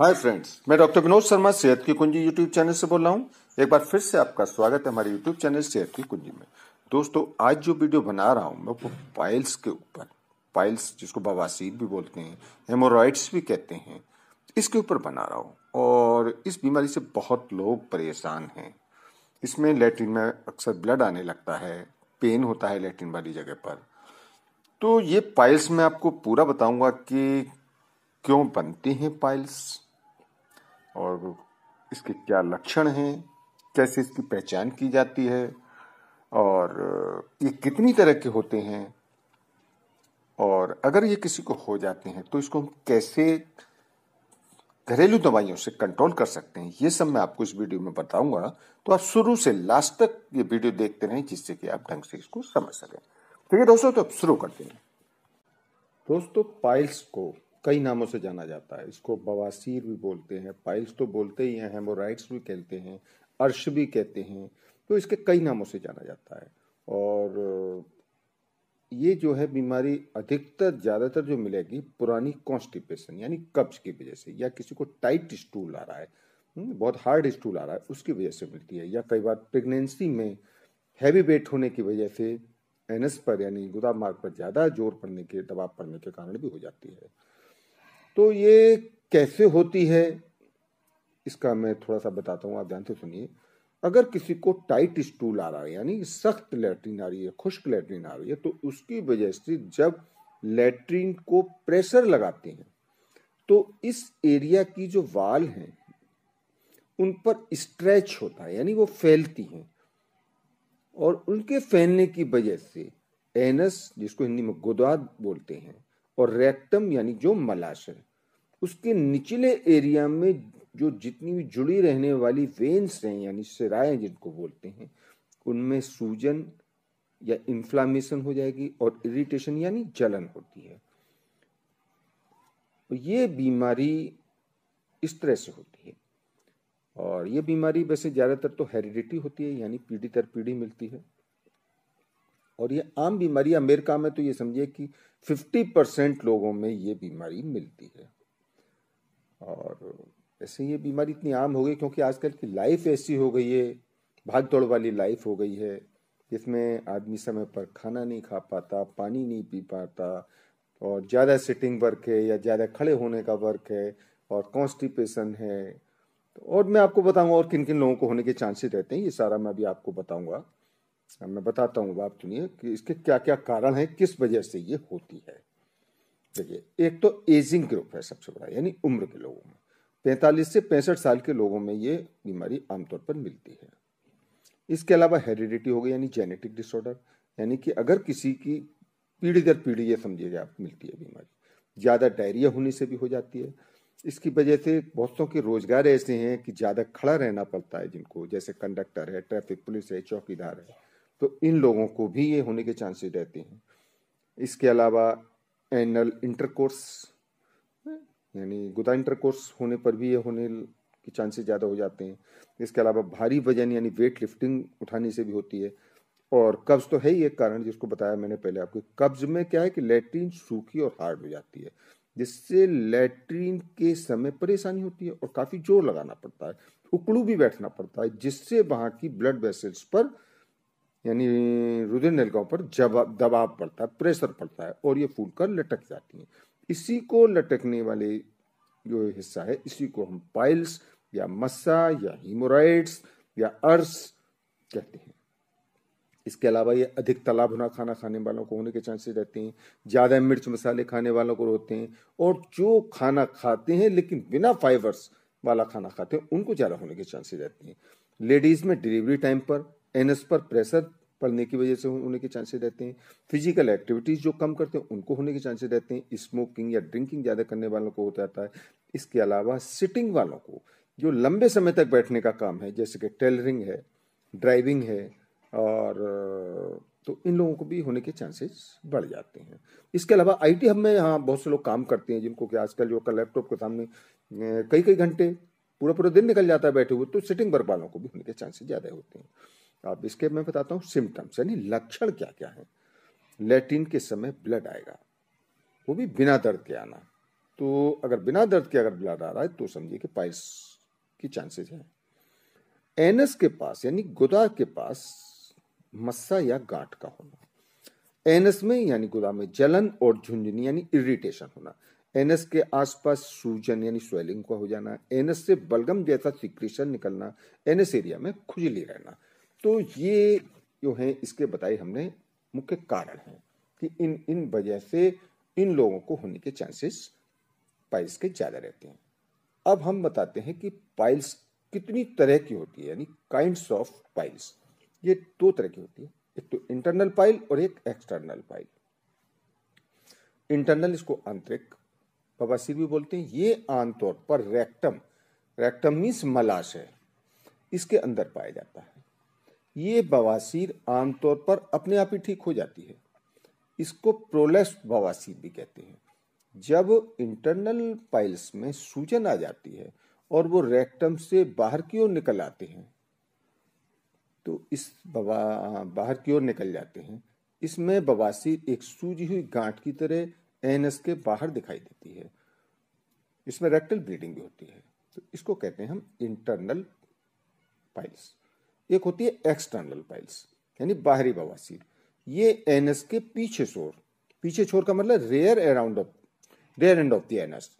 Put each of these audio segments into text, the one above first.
हाय friends मैं doctor Vinod Sharma सेहत की कुंजी यूट्यूब चैनल से बोल रहा हूँ एक बार फिर से आपका स्वागत है हमारे यूट्यूब चैनल सेहत की कुंजी में दोस्तों आज जो वीडियो बना रहा हूँ मैं वो पाइल्स के ऊपर पाइल्स जिसको बवासीर भी बोलते हैं हेमोरॉइड्स भी कहते हैं इसके ऊपर बना रहा हूँ और इस बीमारी से बहुत लोग परेशान हैं इसमें लेटरिन में अक्सर ब्लड आने लगता है पेन होता है लेटरिन वाली जगह पर तो ये पाइल्स मैं आपको पूरा बताऊंगा कि क्यों बनती हैं पाइल्स और इसके क्या लक्षण हैं कैसे इसकी पहचान की जाती है और ये कितनी तरह के होते हैं और अगर ये किसी को हो जाते हैं तो इसको हम कैसे घरेलू दवाइयों से कंट्रोल कर सकते हैं ये सब मैं आपको इस वीडियो में बताऊंगा तो आप शुरू से लास्ट तक ये वीडियो देखते रहें जिससे कि आप ढंग से इसको समझ सकें ठीक है दोस्तों तो आप शुरू करते हैं दोस्तों पाइल्स को कई नामों से जाना जाता है इसको बवासीर भी बोलते हैं पाइल्स तो बोलते ही हैं हेमोराइड्स भी कहते हैं अर्श भी कहते हैं तो इसके कई नामों से जाना जाता है और ये जो है बीमारी अधिकतर ज़्यादातर जो मिलेगी पुरानी कॉन्स्टिपेशन यानी कब्ज की वजह से या किसी को टाइट स्टूल आ रहा है हम्म, बहुत हार्ड स्टूल आ रहा है उसकी वजह से मिलती है या कई बार प्रेगनेंसी में हैवी वेट होने की वजह से एनस पर यानी गुदा मार्ग पर ज़्यादा जोर पड़ने के दबाव पड़ने के कारण भी हो जाती है तो ये कैसे होती है इसका मैं थोड़ा सा बताता हूँ आप ध्यान से सुनिए अगर किसी को टाइट स्टूल आ रहा है यानी सख्त लेटरिन आ रही है खुश्क लेटरिन आ रही है तो उसकी वजह से जब लेटरिन को प्रेशर लगाते हैं तो इस एरिया की जो वाल हैं उन पर स्ट्रेच होता है यानी वो फैलती हैं और उनके फैलने की वजह से एनस जिसको हिंदी में गोदाद बोलते हैं और रेक्टम यानी जो मलाशय उसके निचले एरिया में जो जितनी भी जुड़ी रहने वाली वेन्स हैं यानी सिराएं जिनको बोलते हैं उनमें सूजन या इन्फ्लामेशन हो जाएगी और इरिटेशन यानी जलन होती है तो ये बीमारी इस तरह से होती है और ये बीमारी वैसे ज़्यादातर तो हेरिडिटी होती है यानी पीढ़ी दर पीढ़ी मिलती है और ये आम बीमारी अमेरिका में तो ये समझिए कि 50 परसेंट लोगों में ये बीमारी मिलती है और ऐसे ये बीमारी इतनी आम हो गई क्योंकि आजकल की लाइफ ऐसी हो गई है भाग दौड़ वाली लाइफ हो गई है जिसमें आदमी समय पर खाना नहीं खा पाता पानी नहीं पी पाता और ज़्यादा सिटिंग वर्क है या ज़्यादा खड़े होने का वर्क है और कॉन्स्टिपेशन है तो और मैं आपको बताऊंगा और किन किन लोगों को होने के चांसेस रहते हैं ये सारा मैं अभी आपको बताऊंगा हाँ, मैं बताता हूँ आप सुनिए कि इसके क्या क्या कारण हैं किस वजह से ये होती है देखिए एक तो एजिंग ग्रुप है सबसे बड़ा यानी उम्र के लोगों में पैंतालीस से पैंसठ साल के लोगों में ये बीमारी आमतौर पर मिलती है इसके अलावा हेरिडिटी हो गई यानी जेनेटिक डिसऑर्डर यानी कि अगर किसी की पीढ़ी दर पीढ़ी ये समझिए आप मिलती है बीमारी ज़्यादा डायरिया होने से भी हो जाती है इसकी वजह से बहुतों के रोजगार ऐसे हैं कि ज़्यादा खड़ा रहना पड़ता है जिनको जैसे कंडक्टर है ट्रैफिक पुलिस है चौकीदार है तो इन लोगों को भी ये होने के चांसेस रहते हैं इसके अलावा एनल इंटरकोर्स यानी गुदा इंटरकोर्स होने पर भी ये होने के चांसेस ज़्यादा हो जाते हैं इसके अलावा भारी वजन यानी वेट लिफ्टिंग उठाने से भी होती है और कब्ज़ तो है ही एक कारण जिसको बताया मैंने पहले आपको कब्ज़ में क्या है कि लेटरिन सूखी और हार्ड हो जाती है जिससे लेटरिन के समय परेशानी होती है और काफ़ी जोर लगाना पड़ता है उकड़ू भी बैठना पड़ता है जिससे वहाँ की ब्लड वेसल्स पर यानी रुधिर नलिकाओं पर जवाब दबाव पड़ता है प्रेशर पड़ता है और ये फूल कर लटक जाती हैं इसी को लटकने वाले जो हिस्सा है इसी को हम पाइल्स या मस्सा या हीमोराइड्स या अर्स कहते हैं इसके अलावा ये अधिक तला भुना खाना खाने वालों को होने के चांसेस रहते हैं ज़्यादा मिर्च मसाले खाने वालों को होते हैं और जो खाना खाते हैं लेकिन बिना फाइबर्स वाला खाना खाते हैं उनको ज़्यादा होने के चांसेस रहते हैं लेडीज़ में डिलीवरी टाइम पर एनएस पर प्रेशर पड़ने की वजह से होने के चांसेस रहते हैं फिजिकल एक्टिविटीज़ जो कम करते हैं उनको होने के चांसेस रहते हैं स्मोकिंग या ड्रिंकिंग ज़्यादा करने वालों को हो जाता है इसके अलावा सिटिंग वालों को जो लंबे समय तक बैठने का काम है जैसे कि टेलरिंग है ड्राइविंग है और तो इन लोगों को भी होने के चांसेस बढ़ जाते हैं इसके अलावा आईटी हब में यहाँ बहुत से लोग काम करते हैं जिनको कि आजकल जो का लैपटॉप के सामने कई कई घंटे पूरा पूरा दिन निकल जाता है बैठे हुए तो सिटिंग वर्क वालों को भी होने के चांसेस ज़्यादा होते हैं अब इसके मैं बताता हूँ सिम्टम्स यानी लक्षण क्या क्या है लेटिन के समय ब्लड आएगा वो भी बिना दर्द के आना तो अगर बिना दर्द के अगर ब्लड आ रहा है तो समझिए कि पाइस की चांसेस है एनस के पास यानी गुदा के पास मस्सा या गांठ का होना एनस में यानी गुदा में जलन और झुंझुनी यानी इरिटेशन होना एनस के आसपास सूजन यानी स्वेलिंग का हो जाना एनस से बलगम जैसा सिक्रेशन निकलना एनस एरिया में खुजली रहना तो ये जो है इसके बताए हमने मुख्य कारण है कि इन इन वजह से इन लोगों को होने के चांसेस पाइल्स के ज़्यादा रहते हैं अब हम बताते हैं कि पाइल्स कितनी तरह की होती है यानी काइंड्स ऑफ पाइल्स ये दो तरह की होती है एक तो इंटरनल पाइल और एक एक्सटर्नल पाइल इंटरनल इसको आंतरिक बवासीर भी बोलते हैं ये आमतौर पर रेक्टम रेक्टम मीन्स मलाश है इसके अंदर पाया जाता है ये बवासीर आमतौर पर अपने आप ही ठीक हो जाती है इसको प्रोलेस बवासीर भी कहते हैं जब इंटरनल पाइल्स में सूजन आ जाती है और वो रेक्टम से बाहर की ओर निकल आते हैं तो इस बवा बाहर की ओर निकल जाते हैं इसमें बवासीर एक सूजी हुई गांठ की तरह एनस के बाहर दिखाई देती है इसमें रेक्टल ब्लीडिंग भी होती है तो इसको कहते हैं हम इंटरनल पाइल्स एक होती है एक्सटर्नल पाइल्स यानी बाहरी बवासीर ये एनस के पीछे शोर पीछे छोर का मतलब rear around of rear end of the anus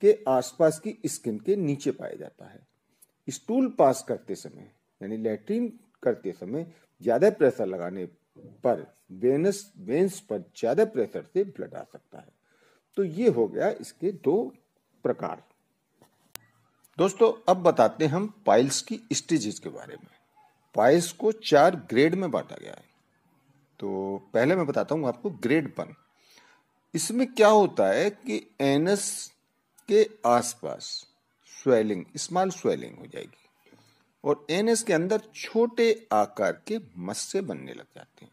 के आसपास की स्किन के नीचे पाया जाता है स्टूल पास करते समय यानी लेटरिन करते समय ज्यादा प्रेशर लगाने पर वेनस वेन्स पर ज्यादा प्रेशर से ब्लड आ सकता है तो ये हो गया इसके दो प्रकार दोस्तों अब बताते हैं हम पाइल्स की स्टेजेस के बारे में पाइस को चार ग्रेड में बांटा गया है तो पहले मैं बताता हूँ आपको ग्रेड वन इसमें क्या होता है कि एनस के आसपास स्वेलिंग स्मॉल स्वेलिंग हो जाएगी और एनएस के अंदर छोटे आकार के मस्से बनने लग जाते हैं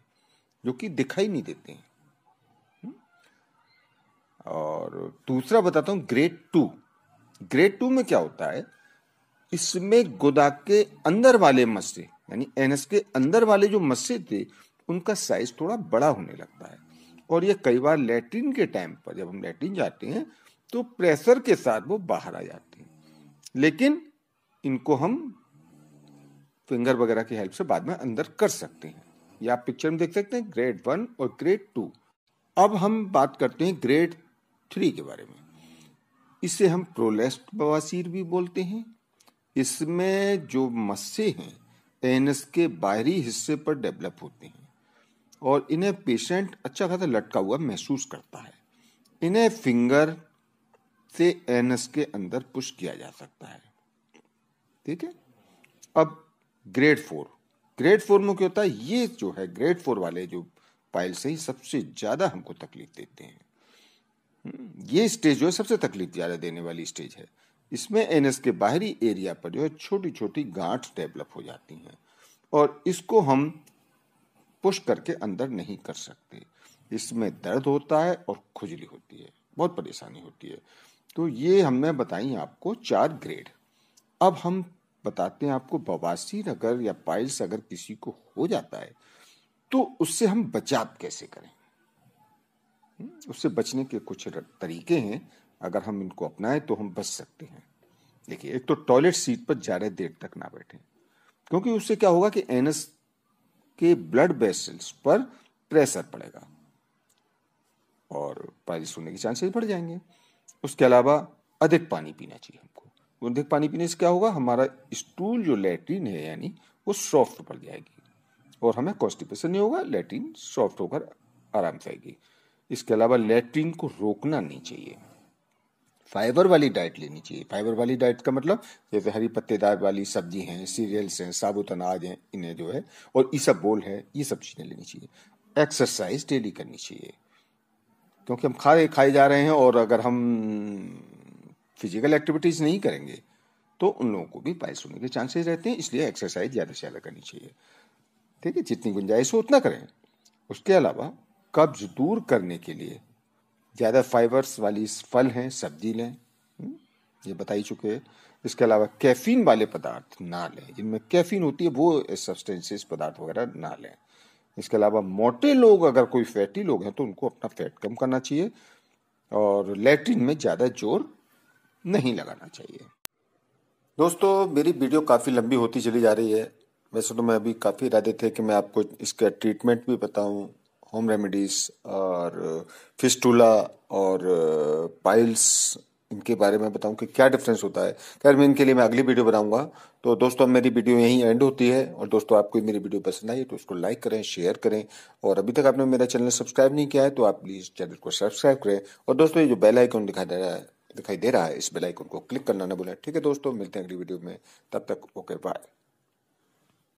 जो कि दिखाई नहीं देते हैं हम्म? और दूसरा बताता हूँ ग्रेड टू ग्रेड टू में क्या होता है इसमें गुदा के अंदर वाले मस्से यानी एनएस के अंदर वाले जो मस्से थे उनका साइज थोड़ा बड़ा होने लगता है और ये कई बार लेटरिन के टाइम पर जब हम लेटरिन जाते हैं तो प्रेशर के साथ वो बाहर आ जाते हैं लेकिन इनको हम फिंगर वगैरह की हेल्प से बाद में अंदर कर सकते हैं या आप पिक्चर में देख सकते हैं ग्रेड वन और ग्रेड टू अब हम बात करते हैं ग्रेड थ्री के बारे में इसे हम प्रोलेस्ट बवासीर भी बोलते हैं इसमें जो मस्से हैं पेनिस के बाहरी हिस्से पर डेवलप होते हैं और इन्हें पेशेंट अच्छा खासा लटका हुआ महसूस करता है इन्हें फिंगर से एनस के अंदर पुश किया जा सकता है ठीक है अब ग्रेड फोर ग्रेड फोर में क्या होता है ये जो है ग्रेड फोर वाले जो पाइल से ही सबसे ज़्यादा हमको तकलीफ देते हैं हम्म, ये स्टेज जो है सबसे तकलीफ ज़्यादा देने वाली स्टेज है इसमें एनएस के बाहरी एरिया पर जो है छोटी छोटी गांठ डेवलप हो जाती हैं और इसको हम पुश करके अंदर नहीं कर सकते इसमें दर्द होता है और खुजली होती है बहुत परेशानी होती है तो ये हमने बताई आपको चार ग्रेड अब हम बताते हैं आपको बवासीर अगर या पाइल्स अगर किसी को हो जाता है तो उससे हम बचाव कैसे करें हम्म, उससे बचने के कुछ तरीके हैं अगर हम इनको अपनाएं तो हम बच सकते हैं देखिए एक तो टॉयलेट सीट पर ज़्यादा देर तक ना बैठें क्योंकि उससे क्या होगा कि एनस के ब्लड वेसल्स पर प्रेशर पड़ेगा और पायलिस होने के चांसेस बढ़ जाएंगे उसके अलावा अधिक पानी पीना चाहिए हमको अधिक पानी पीने से क्या होगा हमारा स्टूल जो लेटरिन है यानी वो सॉफ्ट पड़ जाएगी और हमें कॉन्स्टिपेशन नहीं होगा लेटरिन सॉफ्ट होकर आराम से आएगी इसके अलावा लेटरिन को रोकना नहीं चाहिए फाइबर वाली डाइट लेनी चाहिए फाइबर वाली डाइट का मतलब जैसे हरी पत्तेदार वाली सब्जी हैं सीरियल्स हैं साबुत अनाज हैं इन्हें जो है और ये सब बोल है ये सब चीज़ें लेनी चाहिए एक्सरसाइज डेली करनी चाहिए क्योंकि हम खाए खाए जा रहे हैं और अगर हम फिजिकल एक्टिविटीज़ नहीं करेंगे तो उन लोगों को भी पायस होने के चांसेस रहते हैं इसलिए एक्सरसाइज ज़्यादा से ज़्यादा करनी चाहिए ठीक है जितनी गुंजाइश हो उतना करें उसके अलावा कब्ज दूर करने के लिए ज़्यादा फाइबर्स वाली फल हैं सब्जी लें हम्म, ये बता ही चुके हैं इसके अलावा कैफीन वाले पदार्थ ना लें जिनमें कैफीन होती है वो सब्सटेंसेस पदार्थ वगैरह ना लें इसके अलावा मोटे लोग अगर कोई फैटी लोग हैं तो उनको अपना फैट कम करना चाहिए और लैट्रिन में ज़्यादा जोर नहीं लगाना चाहिए दोस्तों मेरी वीडियो काफ़ी लंबी होती चली जा रही है वैसे तो मैं अभी काफ़ी इरादे थे कि मैं आपको इसका ट्रीटमेंट भी बताऊं होम रेमेडीज़ और फिस्टूला uh, और पाइल्स uh, इनके बारे में बताऊं कि क्या डिफरेंस होता है खैर मैं इनके लिए मैं अगली वीडियो बनाऊंगा तो दोस्तों अब मेरी वीडियो यहीं एंड होती है और दोस्तों आपको मेरी वीडियो पसंद आई तो उसको लाइक करें शेयर करें और अभी तक आपने मेरा चैनल सब्सक्राइब नहीं किया है तो आप प्लीज़ चैनल को सब्सक्राइब करें और दोस्तों ये जो बेल आइकन दिखाई दे रहा है दिखाई दे रहा है इस बेल आइकन को क्लिक करना ना बोले ठीक है दोस्तों मिलते हैं अगली वीडियो में तब तक ओके बाय